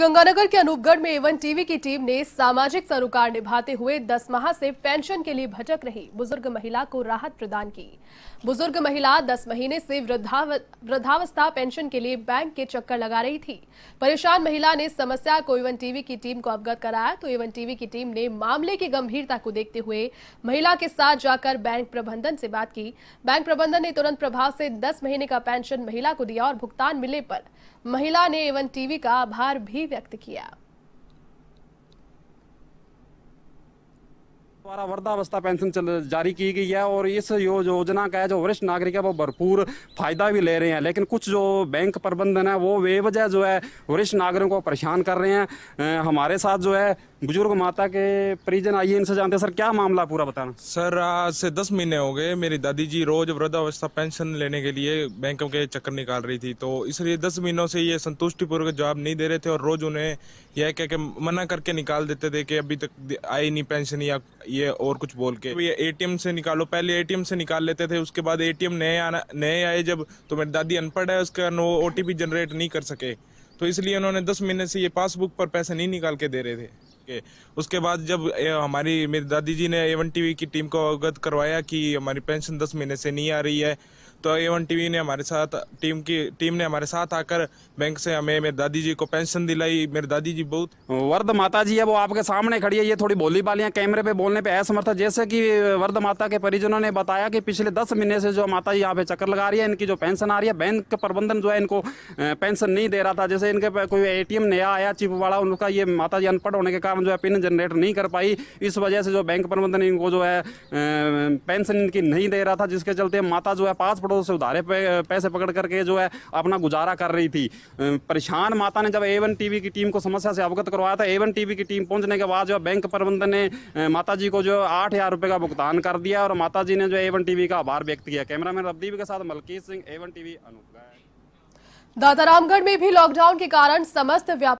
गंगानगर के अनूपगढ़ में Avon TV की टीम ने सामाजिक सरोकार निभाते हुए दस माह से पेंशन के लिए भटक रही बुजुर्ग महिला को राहत प्रदान की बुजुर्ग महिला दस महीने से वृद्धावस्था पेंशन के लिए बैंक के चक्कर लगा रही थी परेशान महिला ने समस्या को एवन टीवी की टीम को अवगत कराया तो एवन टीवी की टीम ने मामले की गंभीरता को देखते हुए महिला के साथ जाकर बैंक प्रबंधन से बात की बैंक प्रबंधन ने तुरंत प्रभाव से दस महीने का पेंशन महिला को दिया और भुगतान मिलने पर महिला ने एवन टीवी का आभार भी भी व्यक्त किया द्वारा वृद्धावस्था पेंशन चल, जारी की गई है और इस योजना का जो वरिष्ठ नागरिक है वो भरपूर फायदा भी ले रहे हैं लेकिन कुछ जो बैंक प्रबंधन है वो बेवजह जो है वरिष्ठ नागरिकों को परेशान कर रहे हैं हमारे साथ जो है बुजुर्ग माता के परिजन आइए इनसे जानते हैं सर क्या मामला पूरा बताना सर आज से दस महीने हो गए मेरी दादी जी रोज वृद्धावस्था पेंशन लेने के लिए बैंकों के चक्कर निकाल रही थी तो इसलिए दस महीनों से ये संतुष्टिपूर्वक जवाब नहीं दे रहे थे और रोज उन्हें यह कह के मना करके निकाल देते थे कि अभी तक आई नहीं पेंशन या ये और कुछ बोल के तो ये ए से निकालो पहले ए से निकाल लेते थे उसके बाद ए नए आना नए आए जब तो मेरी दादी अनपढ़ है कारण वो ओ जनरेट नहीं कर सके तो इसलिए उन्होंने दस महीने से ये पासबुक पर पैसे नहीं निकाल के दे रहे थे के उसके बाद जब हमारी मेरी दादी जी ने एवन टीवी की टीम को अवगत करवाया कि हमारी पेंशन दस महीने से नहीं आ रही है तो एवन टीवी ने हमारे साथ टीम की टीम ने हमारे साथ आकर बैंक से हमें मेरे दादी जी को पेंशन दिलाई मेरे दादी जी बहुत वर्द माता जी है वो आपके सामने खड़ी है ये थोड़ी बोली बालियाँ कैमरे पे बोलने पे असमर्थ है जैसे कि वर्द माता के परिजनों ने बताया कि पिछले दस महीने से जो माता जी यहाँ पे चक्कर लगा रही है इनकी जो पेंशन आ रही है बैंक प्रबंधन जो है इनको पेंशन नहीं दे रहा था जैसे इनके कोई ए नया आया चिप वाला उनका ये माता जी अनपढ़ होने के कारण जो है पिन जनरेट नहीं कर पाई इस वजह से जो बैंक प्रबंधन इनको जो है पेंशन इनकी नहीं दे रहा था जिसके चलते माता जो है पास पड़ोस से उधारे पैसे पकड़ करके जो है अपना गुजारा कर रही थी परेशान माता ने जब ए वन की टीम को समस्या से अवगत करवाया था ए वन की टीम पहुँचने के बाद जो बैंक प्रबंधन ने माता को जो आठ हज़ार का भुगतान कर दिया और माता ने जो ए टीवी का आभार व्यक्त किया कैमरामैन रवदीप के साथ मलकीत सिंह ए टीवी अनुप दातारामगढ़ में भी लॉकडाउन के कारण समस्त व्यापार